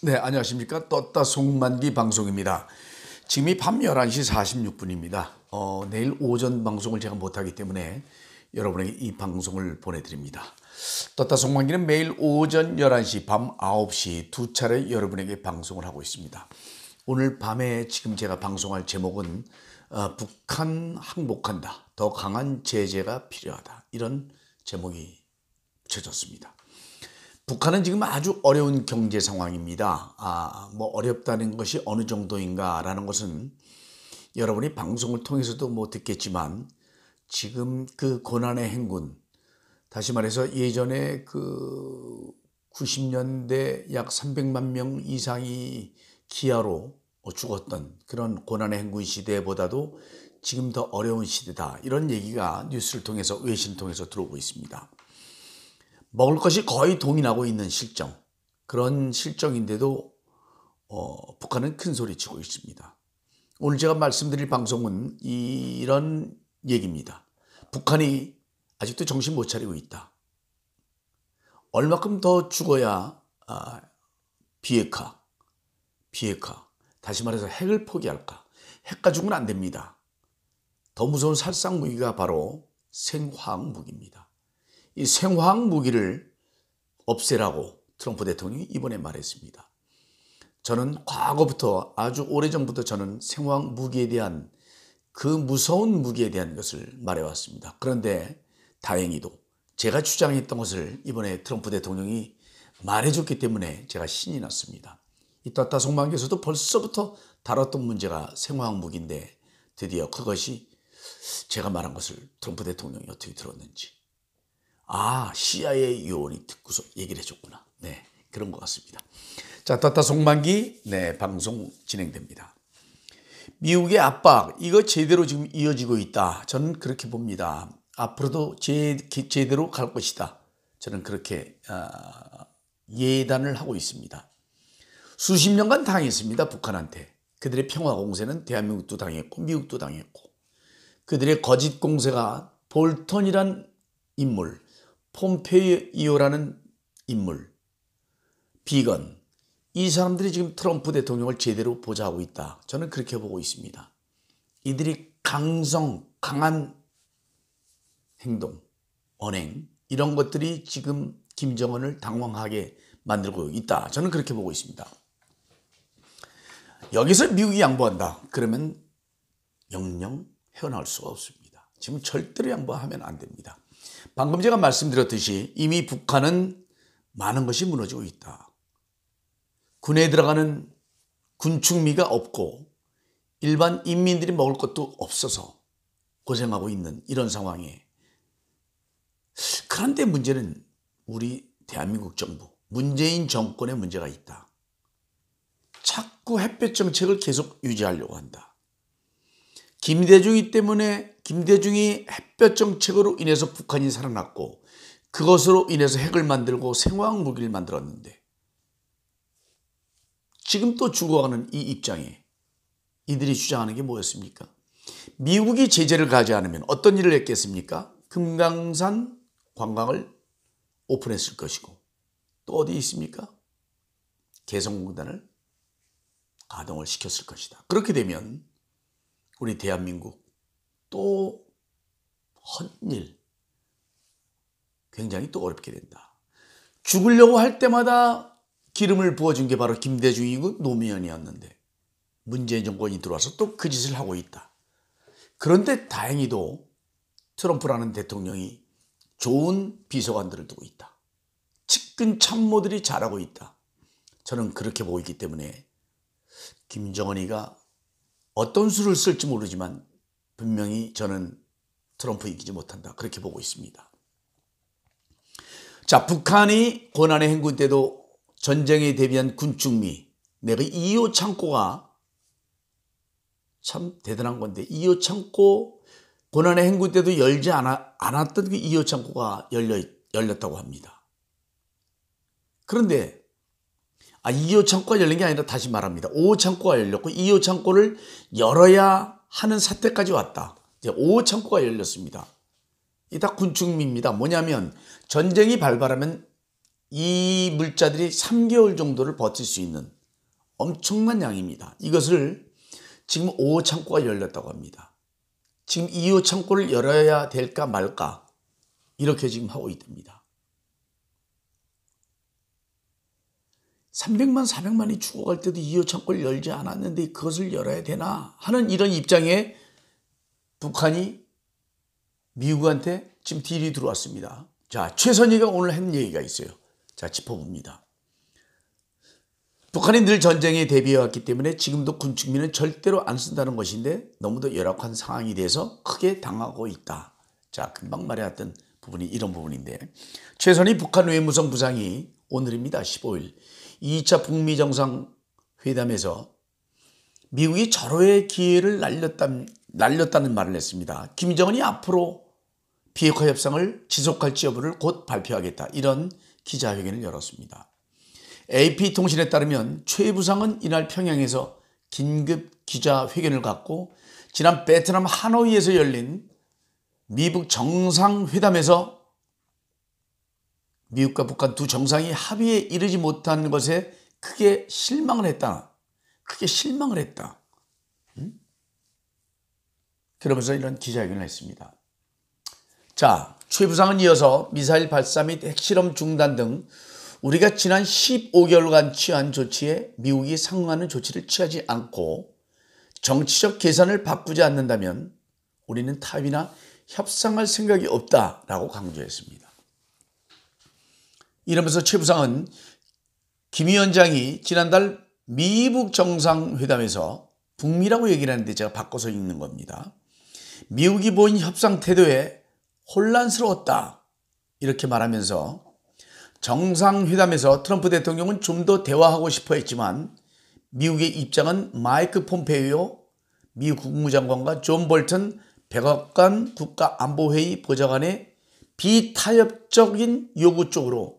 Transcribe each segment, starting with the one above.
네, 안녕하십니까. 떴다 송만기 방송입니다. 지금이 밤 11시 46분입니다. 어, 내일 오전 방송을 제가 못하기 때문에 여러분에게 이 방송을 보내드립니다. 떴다 송만기는 매일 오전 11시, 밤 9시 두 차례 여러분에게 방송을 하고 있습니다. 오늘 밤에 지금 제가 방송할 제목은 어, 북한 항복한다. 더 강한 제재가 필요하다. 이런 제목이 붙여졌습니다. 북한은 지금 아주 어려운 경제 상황입니다. 아, 뭐 어렵다는 것이 어느 정도인가라는 것은 여러분이 방송을 통해서도 뭐 듣겠지만 지금 그 고난의 행군 다시 말해서 예전에 그 90년대 약 300만 명 이상이 기아로 죽었던 그런 고난의 행군 시대보다도 지금 더 어려운 시대다 이런 얘기가 뉴스를 통해서 외신 통해서 들어오고 있습니다. 먹을 것이 거의 동인하고 있는 실정. 그런 실정인데도 어, 북한은 큰 소리치고 있습니다. 오늘 제가 말씀드릴 방송은 이런 얘기입니다. 북한이 아직도 정신 못 차리고 있다. 얼마큼 더 죽어야 아, 비핵화, 비핵화, 다시 말해서 핵을 포기할까? 핵 가지고는 안 됩니다. 더 무서운 살상무기가 바로 생화학무기입니다. 이 생화학 무기를 없애라고 트럼프 대통령이 이번에 말했습니다. 저는 과거부터 아주 오래전부터 저는 생화학 무기에 대한 그 무서운 무기에 대한 것을 말해왔습니다. 그런데 다행히도 제가 주장했던 것을 이번에 트럼프 대통령이 말해줬기 때문에 제가 신이 났습니다. 이따따 송방교에서도 벌써부터 다뤘던 문제가 생화학 무기인데 드디어 그것이 제가 말한 것을 트럼프 대통령이 어떻게 들었는지 아, 시아의 요원이 듣고서 얘기를 해줬구나. 네, 그런 것 같습니다. 자, 따따 송만기, 네, 방송 진행됩니다. 미국의 압박, 이거 제대로 지금 이어지고 있다. 저는 그렇게 봅니다. 앞으로도 제, 제대로 갈 것이다. 저는 그렇게 어, 예단을 하고 있습니다. 수십 년간 당했습니다. 북한한테. 그들의 평화 공세는 대한민국도 당했고 미국도 당했고 그들의 거짓 공세가 볼턴이란 인물 폼페이오라는 인물, 비건, 이 사람들이 지금 트럼프 대통령을 제대로 보좌하고 있다. 저는 그렇게 보고 있습니다. 이들이 강성, 강한 행동, 언행, 이런 것들이 지금 김정은을 당황하게 만들고 있다. 저는 그렇게 보고 있습니다. 여기서 미국이 양보한다. 그러면 영영 헤어나올 수가 없습니다. 지금 절대로 양보하면 안 됩니다. 방금 제가 말씀드렸듯이 이미 북한은 많은 것이 무너지고 있다. 군에 들어가는 군축미가 없고 일반 인민들이 먹을 것도 없어서 고생하고 있는 이런 상황에 그런데 문제는 우리 대한민국 정부, 문재인 정권의 문제가 있다. 자꾸 햇볕 정책을 계속 유지하려고 한다. 김대중이 때문에 김대중이 햇볕 정책으로 인해서 북한이 살아났고 그것으로 인해서 핵을 만들고 생화학 무기를 만들었는데 지금 또 죽어가는 이 입장에 이들이 주장하는 게 뭐였습니까? 미국이 제재를 가지 않으면 어떤 일을 했겠습니까? 금강산 관광을 오픈했을 것이고 또 어디 있습니까? 개성공단을 가동을 시켰을 것이다. 그렇게 되면 우리 대한민국 또 헛일 굉장히 또 어렵게 된다. 죽으려고 할 때마다 기름을 부어준 게 바로 김대중이고 노무현이었는데 문재인 정권이 들어와서 또 그 짓을 하고 있다. 그런데 다행히도 트럼프라는 대통령이 좋은 비서관들을 두고 있다. 측근 참모들이 잘하고 있다. 저는 그렇게 보이기 때문에 김정은이가 어떤 수를 쓸지 모르지만 분명히 저는 트럼프 이기지 못한다. 그렇게 보고 있습니다. 자, 북한이 고난의 행군 때도 전쟁에 대비한 군축미, 내가 2호 창고가 참 대단한 건데, 2호 창고, 고난의 행군 때도 열지 않았던그 2호 창고가 열려, 열렸다고 합니다. 그런데, 아, 2호 창고가 열린 게 아니라 다시 말합니다. 5호 창고가 열렸고, 2호 창고를 열어야 하는 사태까지 왔다. 이제 5호 창고가 열렸습니다. 이다 군축미입니다. 뭐냐면 전쟁이 발발하면 이 물자들이 3개월 정도를 버틸 수 있는 엄청난 양입니다. 이것을 지금 5호 창고가 열렸다고 합니다. 지금 2호 창고를 열어야 될까 말까 이렇게 지금 하고 있답니다. 300만, 400만이 죽어갈 때도 이어창고를 열지 않았는데 그것을 열어야 되나 하는 이런 입장에 북한이 미국한테 지금 딜이 들어왔습니다. 자, 최선희가 오늘 한 얘기가 있어요. 자, 짚어봅니다. 북한이 늘 전쟁에 대비해왔기 때문에 지금도 군축민은 절대로 안 쓴다는 것인데 너무도 열악한 상황이 돼서 크게 당하고 있다. 자, 금방 말해왔던 부분이 이런 부분인데 최선희 북한 외무성 부상이 오늘입니다. 15일 2차 북미 정상회담에서 미국이 절호의 기회를 날렸다, 날렸다는 말을 했습니다. 김정은이 앞으로 비핵화 협상을 지속할지 여부를 곧 발표하겠다. 이런 기자회견을 열었습니다. AP통신에 따르면 최 부상은 이날 평양에서 긴급 기자회견을 갖고 지난 베트남 하노이에서 열린 미북 정상회담에서 미국과 북한 두 정상이 합의에 이르지 못한 것에 크게 실망을 했다. 크게 실망을 했다. 음? 그러면서 이런 기자회견을 했습니다. 자, 최 부상은 이어서 미사일 발사 및 핵실험 중단 등 우리가 지난 15개월간 취한 조치에 미국이 상응하는 조치를 취하지 않고 정치적 계산을 바꾸지 않는다면 우리는 타협이나 협상할 생각이 없다라고 강조했습니다. 이러면서 최 부상은 김 위원장이 지난달 미북 정상회담에서 북미라고 얘기를 하는데 제가 바꿔서 읽는 겁니다. 미국이 보인 협상 태도에 혼란스러웠다 이렇게 말하면서 정상회담에서 트럼프 대통령은 좀 더 대화하고 싶어 했지만 미국의 입장은 마이크 폼페이오 미 국무장관과 국존 볼튼 백악관 국가안보회의 보좌관의 비타협적인 요구 쪽으로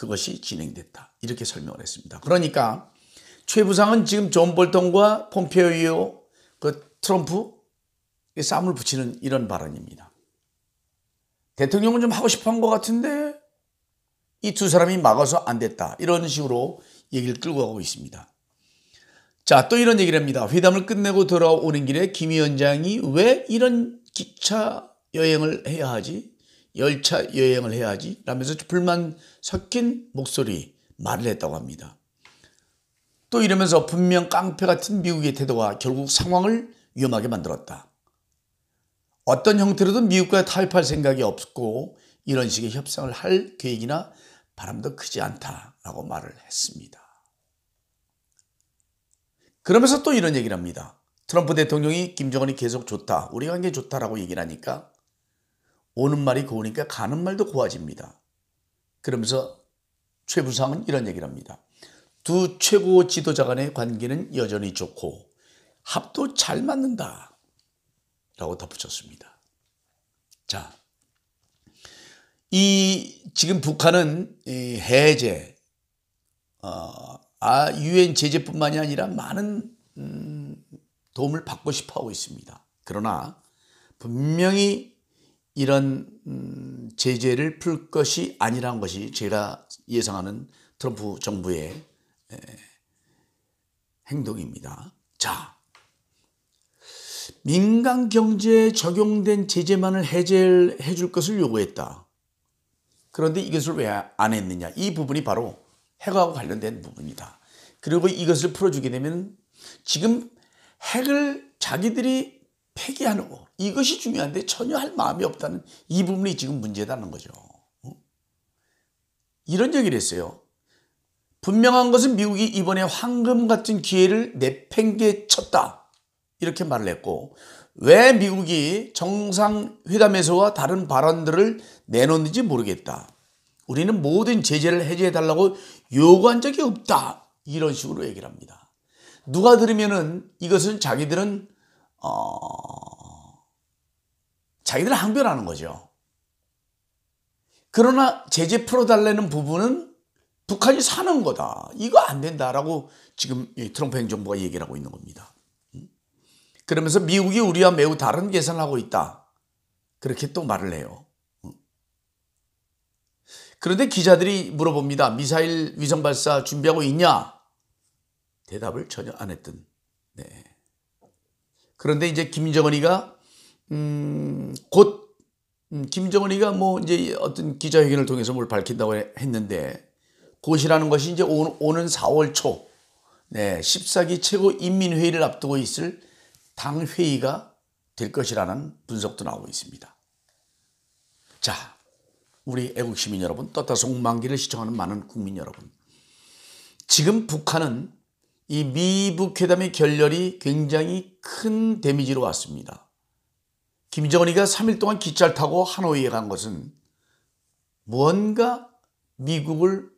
그것이 진행됐다. 이렇게 설명을 했습니다. 그러니까 최 부상은 지금 존 볼턴과 폼페이오 그 트럼프 의 싸움을 붙이는 이런 발언입니다. 대통령은 좀 하고 싶어 한 것 같은데 이 두 사람이 막아서 안 됐다. 이런 식으로 얘기를 끌고 가고 있습니다. 자, 또 이런 얘기를 합니다. 회담을 끝내고 돌아오는 길에 김 위원장이 왜 이런 기차 여행을 해야 하지? 열차 여행을 해야지 라면서 불만 섞인 목소리 말을 했다고 합니다. 또 이러면서 분명 깡패 같은 미국의 태도가 결국 상황을 위험하게 만들었다. 어떤 형태로든 미국과 타협할 생각이 없고 이런 식의 협상을 할 계획이나 바람도 크지 않다라고 말을 했습니다. 그러면서 또 이런 얘기를 합니다. 트럼프 대통령이 김정은이 계속 좋다. 우리 관계 좋다라고 얘기를 하니까 오는 말이 고우니까 가는 말도 고와집니다. 그러면서 최부상은 이런 얘기를 합니다. 두 최고 지도자 간의 관계는 여전히 좋고 합도 잘 맞는다. 라고 덧붙였습니다. 자, 이 지금 북한은 이 해제, 어, 아 유엔 제재뿐만이 아니라 많은 음, 도움을 받고 싶어하고 있습니다. 그러나 분명히 이런 음, 제재를 풀 것이 아니라는 것이 제가 예상하는 트럼프 정부의 행동입니다. 자, 민간 경제에 적용된 제재만을 해제해 줄 것을 요구했다. 그런데 이것을 왜 안 했느냐? 이 부분이 바로 핵하고 관련된 부분이다. 그리고 이것을 풀어주게 되면 지금 핵을 자기들이 폐기하는 거 이것이 중요한데 전혀 할 마음이 없다는 이 부분이 지금 문제다는 거죠. 어? 이런 얘기를 했어요. 분명한 것은 미국이 이번에 황금 같은 기회를 내팽개쳤다. 이렇게 말을 했고 왜 미국이 정상회담에서와 다른 발언들을 내놓는지 모르겠다. 우리는 모든 제재를 해제해달라고 요구한 적이 없다. 이런 식으로 얘기를 합니다. 누가 들으면 이것은 자기들은 어, 자기들 항변하는 거죠. 그러나 제재 풀어달라는 부분은 북한이 사는 거다. 이거 안 된다라고 지금 트럼프 행정부가 얘기를 하고 있는 겁니다. 음? 그러면서 미국이 우리와 매우 다른 계산을 하고 있다. 그렇게 또 말을 해요. 음? 그런데 기자들이 물어봅니다. 미사일 위성 발사 준비하고 있냐? 대답을 전혀 안 했던. 네. 그런데 이제 김정은이가 음, 곧 음, 김정은이가 뭐 이제 어떤 기자회견을 통해서 뭘 밝힌다고 했는데 곧이라는 것이 이제 오는 4월 초 네, 14기 최고 인민회의를 앞두고 있을 당 회의가 될 것이라는 분석도 나오고 있습니다. 자, 우리 애국 시민 여러분, 떳다송 만기를 시청하는 많은 국민 여러분. 지금 북한은 이 미북 회담의 결렬이 굉장히 큰 데미지로 왔습니다. 김정은이가 3일 동안 기차를 타고 하노이에 간 것은 무언가 미국을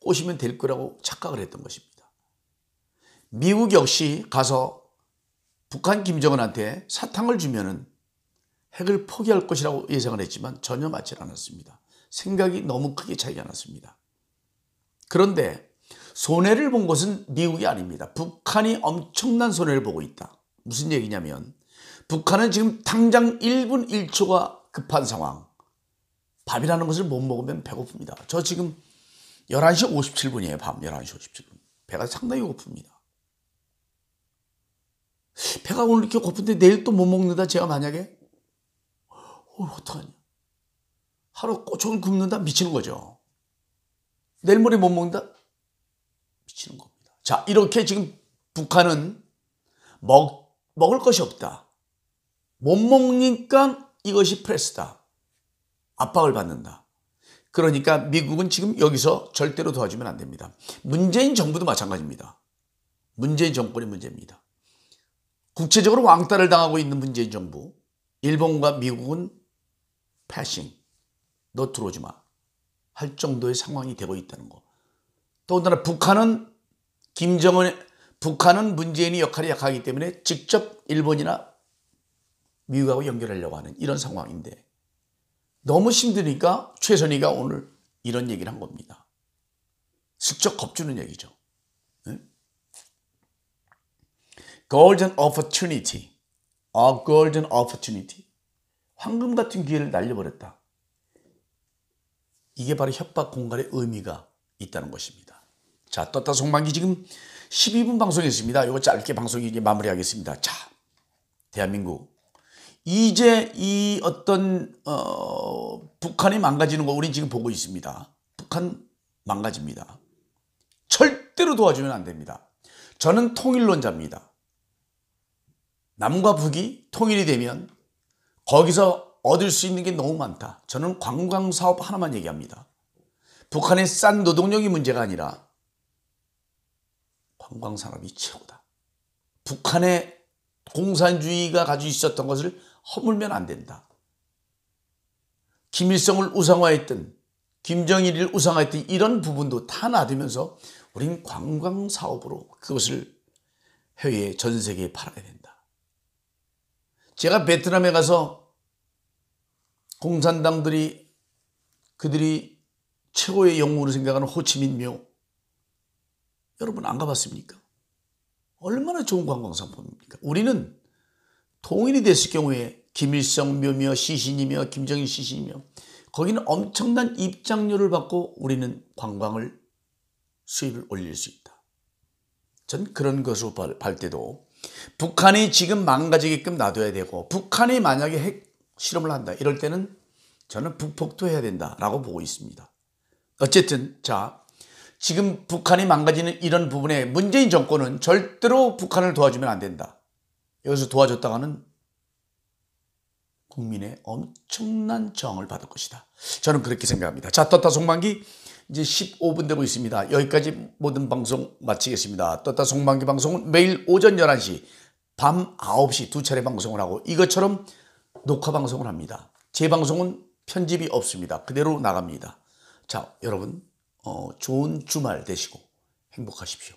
꼬시면 될 거라고 착각을 했던 것입니다. 미국 역시 가서 북한 김정은한테 사탕을 주면 핵을 포기할 것이라고 예상을 했지만 전혀 맞지 않았습니다. 생각이 너무 크게 차이가 났습니다. 그런데 손해를 본 것은 미국이 아닙니다. 북한이 엄청난 손해를 보고 있다. 무슨 얘기냐면 북한은 지금 당장 1분 1초가 급한 상황. 밥이라는 것을 못 먹으면 배고픕니다. 저 지금 11시 57분이에요. 밤 11시 57분. 배가 상당히 고픕니다. 배가 오늘 이렇게 고픈데 내일 또 못 먹는다. 제가 만약에 어, 어떡하냐. 하루 꼬총 굶는다 미치는 거죠. 내일 모레 못 먹는다 미치는 겁니다. 자, 이렇게 지금 북한은 먹, 먹을 것이 없다. 못 먹니까 이것이 프레스다. 압박을 받는다. 그러니까 미국은 지금 여기서 절대로 도와주면 안 됩니다. 문재인 정부도 마찬가지입니다. 문재인 정권이 문제입니다. 국제적으로 왕따를 당하고 있는 문재인 정부, 일본과 미국은 패싱, 너 들어오지 마. 할 정도의 상황이 되고 있다는 거. 더군다나 북한은 김정은 북한은 문재인이 역할이 약하기 때문에 직접 일본이나 미국하고 연결하려고 하는 이런 상황인데 너무 힘드니까 최선희가 오늘 이런 얘기를 한 겁니다. 슬쩍 겁주는 얘기죠. 응? Golden opportunity. A golden opportunity. 황금 같은 기회를 날려버렸다. 이게 바로 협박 공갈의 의미가 있다는 것입니다. 자, 떴다 송방기 지금 12분 방송했습니다. 이거 짧게 방송 이제 마무리하겠습니다. 자, 대한민국. 이제 이 어떤 어, 북한이 망가지는 거 우리 지금 보고 있습니다. 북한 망가집니다. 절대로 도와주면 안 됩니다. 저는 통일론자입니다. 남과 북이 통일이 되면 거기서 얻을 수 있는 게 너무 많다. 저는 관광사업 하나만 얘기합니다. 북한의 싼 노동력이 문제가 아니라 관광산업이 최고다. 북한의 공산주의가 가지고 있었던 것을 허물면 안 된다. 김일성을 우상화했던 김정일을 우상화했던 이런 부분도 다 놔두면서 우린 관광사업으로 그것을 해외 전 세계에 팔아야 된다. 제가 베트남에 가서 공산당들이 그들이 최고의 영웅으로 생각하는 호치민 묘 여러분 안 가봤습니까? 얼마나 좋은 관광 상품입니까? 우리는 통일이 됐을 경우에 김일성 묘며 시신이며 김정일 시신이며 거기는 엄청난 입장료를 받고 우리는 관광을 수입을 올릴 수 있다. 전 그런 것으로 볼 때도 북한이 지금 망가지게끔 놔둬야 되고 북한이 만약에 핵 실험을 한다 이럴 때는 저는 북폭도 해야 된다라고 보고 있습니다. 어쨌든 자 지금 북한이 망가지는 이런 부분에 문재인 정권은 절대로 북한을 도와주면 안 된다. 여기서 도와줬다가는 국민의 엄청난 저항을 받을 것이다. 저는 그렇게 생각합니다. 자, 떳다 송만기 이제 15분 되고 있습니다. 여기까지 모든 방송 마치겠습니다. 떳다 송만기 방송은 매일 오전 11시, 밤 9시 두 차례 방송을 하고 이것처럼 녹화 방송을 합니다. 제 방송은 편집이 없습니다. 그대로 나갑니다. 자, 여러분 어, 좋은 주말 되시고 행복하십시오.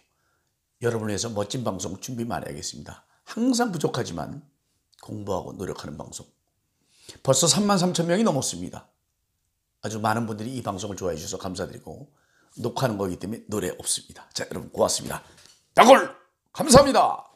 여러분을 위해서 멋진 방송 준비 많이 하겠습니다. 항상 부족하지만 공부하고 노력하는 방송. 벌써 3만 3천 명이 넘었습니다. 아주 많은 분들이 이 방송을 좋아해 주셔서 감사드리고 녹화하는 거기 때문에 노래 없습니다. 자 여러분 고맙습니다. 다골 감사합니다.